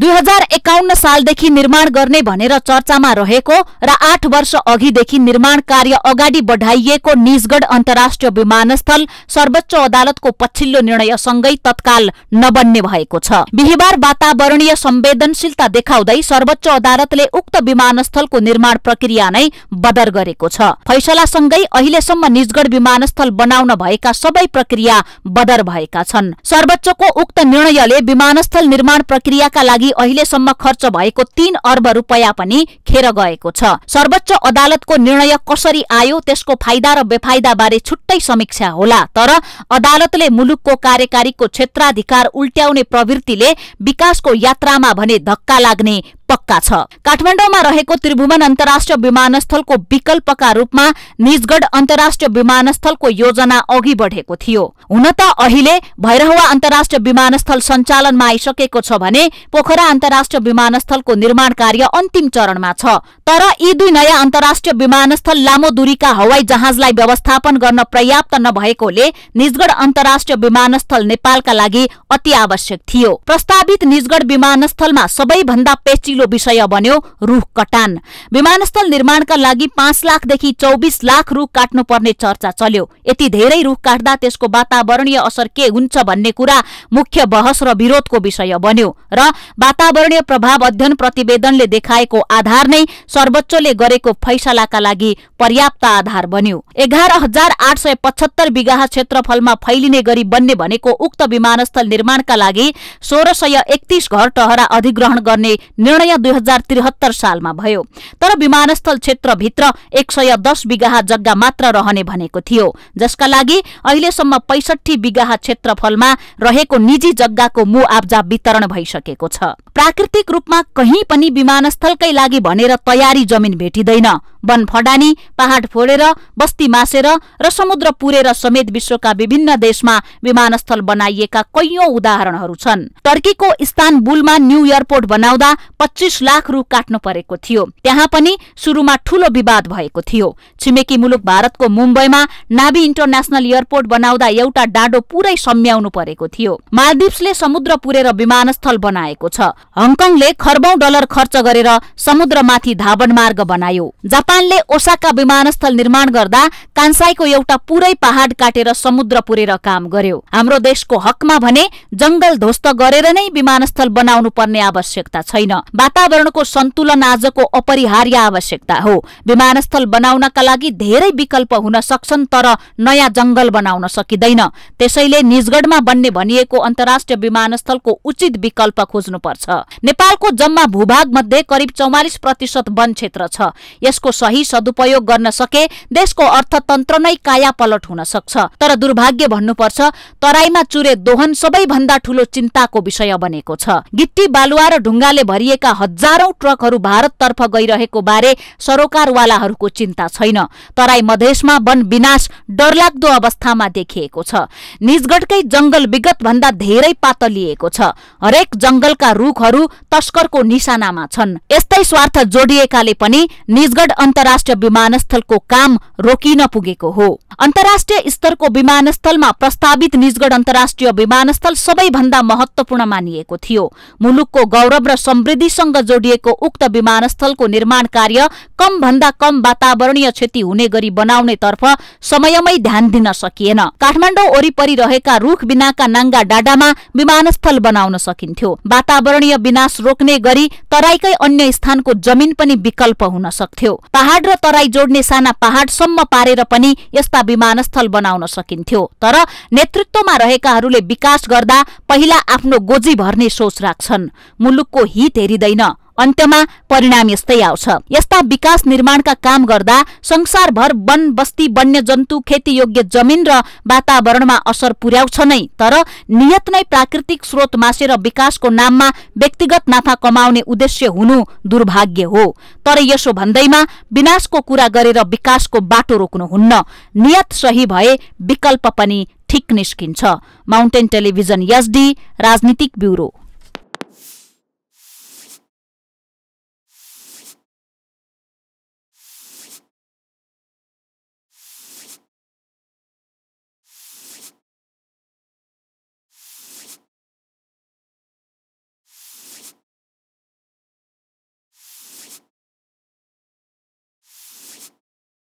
दुई हजार एकाउन्न सालदेखि निर्माण गर्ने भनेर चर्चामा रहेको र आठ वर्ष अघिदेखि निर्माण कार्य अगाडि बढाइएको निजगढ अन्तर्राष्ट्रिय विमानस्थल सर्वोच्च अदालतको पछिल्लो निर्णयसँगै तत्काल नबन्ने भएको छ बिहिबार वातावरणीय संवेदनशीलता देखाउँदै सर्वोच्च अदालतले उक्त विमानस्थलको निर्माण प्रक्रिया नै बदर गरेको छ फैसलासँगै अहिलेसम्म निजगढ विमानस्थल बनाउन भएका सबै प्रक्रिया बदर भएका छन् सर्वोच्चको उक्त निर्णयले विमानस्थल निर्माण प्रक्रियाका लागि लागि अहिलेसम्म खर्च भएको तीन अर्ब रूपियाँ पनि खेर गएको छ सर्वोच्च अदालतको निर्णय कसरी आयो त्यसको फाइदा र बेफाइदा बारे छुट्टै समीक्षा होला तर अदालतले मुलुकको कार्यकारीको क्षेत्राधिकार उल्ट्याउने प्रवृत्तिले विकासको यात्रामा भने धक्का लाग्ने पक्का छ काठमाडौँमा रहेको त्रिभुवन अन्तर्राष्ट्रिय विमानस्थलको विकल्पका रूपमा निजगढ अन्तर्राष्ट्रिय विमानस्थलको योजना अघि बढेको थियो हुन त अहिले भैरहवा अन्तर्राष्ट्रिय विमानस्थल सञ्चालनमा आइसकेको छ भने पोखरा अन्तर्राष्ट्रिय विमानस्थलको निर्माण कार्य अन्तिम चरणमा छ तर यी दुई नयाँ अन्तर्राष्ट्रिय विमानस्थल लामो दूरीका हवाई जहाजलाई व्यवस्थापन गर्न पर्याप्त नभएकोले निजगढ अन्तर्राष्ट्रिय विमानस्थल नेपालका लागि अति आवश्यक थियो प्रस्तावित निजगढ विमानस्थलमा सबैभन्दा पेचिलो पहिलो विषय बन्यो रूख कटान विमानस्थल निर्माणका लागि पाँच लाखदेखि चौबिस लाख रूख काट्नुपर्ने चर्चा चल्यो यति धेरै रूख काट्दा त्यसको वातावरणीय असर के हुन्छ भन्ने कुरा मुख्य बहस र विरोधको विषय बन्यो र वातावरणीय प्रभाव अध्ययन प्रतिवेदनले देखाएको आधार नै सर्वोच्चले गरेको फैसलाका लागि पर्याप्त आधार बन्यो एघार हजार आठ सय पचहत्तर विघा क्षेत्रफलमा फैलिने गरी बन्ने भनेको उक्त विमानस्थल निर्माणका लागि सोह्र सय एकतिस घर टहरा अधिग्रहण गर्ने निर्णय निर्णय दुई हजार त्रिहत्तर सालमा भयो तर विमानस्थल क्षेत्रभित्र एक सय दस बिगाहा जग्गा मात्र रहने भनेको थियो जसका लागि अहिलेसम्म पैसठी बिगाहा क्षेत्रफलमा रहेको निजी जग्गाको मू आब्जा वितरण भइसकेको छ प्राकृतिक रूपमा कहीँ पनि विमानस्थलकै लागि भनेर तयारी जमिन भेटिँदैन वन फडानी पहाड फोडेर बस्ती मासेर र समुद्र पुरेर समेत विश्वका विभिन्न देशमा विमानस्थल बनाइएका कैयौं उदाहरणहरू छन् टर्कीको इस्तानबुलमा न्यू एयरपोर्ट बनाउँदा पच्चिस लाख रू काट्नु परेको थियो त्यहाँ पनि सुरुमा ठूलो विवाद भएको थियो छिमेकी मुलुक भारतको मुम्बईमा नाभी इन्टरनेशनल एयरपोर्ट बनाउँदा एउटा डाँडो पुरै सम्याउनु परेको थियो मालदिप्सले समुद्र पुरेर विमानस्थल बनाएको छ हङकङले खरबौं डलर खर्च गरेर समुद्रमाथि धावन मार्ग बनायो जापानले ओसाका विमानस्थल निर्माण गर्दा कान्साईको एउटा पुरै पहाड काटेर समुद्र पुरेर काम गर्यो हाम्रो देशको हकमा भने जंगल ध्वस्त गरेर नै विमानस्थल बनाउनु पर्ने आवश्यकता छैन वातावरणको सन्तुलन आजको अपरिहार्य आवश्यकता हो विमानस्थल बनाउनका लागि धेरै विकल्प हुन सक्छन् तर नयाँ जंगल बनाउन सकिँदैन त्यसैले निजगढमा बन्ने भनिएको अन्तर्राष्ट्रिय विमानस्थलको उचित विकल्प खोज्नुपर्छ नेपालको जम्मा भूभाग मध्ये करिब चौवालिस प्रतिशत वन क्षेत्र छ यसको सही सदुपयोग गर्न सके देशको अर्थतन्त्र नै कायापलट हुन सक्छ तर दुर्भाग्य भन्नुपर्छ तराईमा चुरे दोहन सबैभन्दा ठूलो चिन्ताको विषय बनेको छ गिट्टी बालुवा र ढुङ्गाले भरिएका हजारौं ट्रकहरू भारततर्फ गइरहेको बारे सरोकारवालाहरूको चिन्ता छैन तराई मधेसमा वन विनाश डरलाग्दो अवस्थामा देखिएको छ निजगढकै जंगल विगत भन्दा धेरै पातलिएको छ हरेक जंगलका रूखहरू तस्करको निशानामा छन् यस्तै स्वार्थ जोडिएकाले पनि निजगढ अन्तर्राष्ट्रिय विमानस्थलको काम रोकिन पुगेको हो अन्तर्राष्ट्रिय स्तरको विमानस्थलमा प्रस्तावित निजगढ अन्तर्राष्ट्रिय विमानस्थल सबैभन्दा महत्वपूर्ण मानिएको थियो मुलुकको गौरव र समृद्धिसँग जोडिएको उक्त विमानस्थलको निर्माण कार्य कम भन्दा कम वातावरणीय क्षति हुने गरी बनाउनेतर्फ समयमै ध्यान दिन सकिएन काठमाडौँ वरिपरि रहेका रूख बिनाका नाङ्गा डाडामा विमानस्थल बनाउन सकिन्थ्यो वातावरणीय विनाश रोक्ने गरी तराईकै अन्य स्थानको जमिन पनि विकल्प हुन सक्थ्यो पहाड र तराई जोड्ने साना पहाडसम्म पारेर पनि यस्ता विमानस्थल बनाउन सकिन्थ्यो तर नेतृत्वमा रहेकाहरूले विकास गर्दा पहिला आफ्नो गोजी भर्ने सोच राख्छन् मुलुकको हित हेरिँदैन अन्त्यमा परिणाम यस्तै आउँछ यस्ता विकास निर्माणका काम गर्दा संसारभर वन बस्ती वन्यजन्तु खेतीयोग्य जमिन र वातावरणमा असर पुर्याउँछ नै तर नियत नै प्राकृतिक स्रोत मासेर विकासको नाममा व्यक्तिगत नाफा कमाउने उद्देश्य हुनु दुर्भाग्य हो तर यसो भन्दैमा विनाशको कुरा गरेर विकासको बाटो रोक्नुहुन्न नियत सही भए विकल्प पनि ठिक निस्किन्छ माउन्टेन टेलिभिजन एसडी राजनीतिक ब्युरो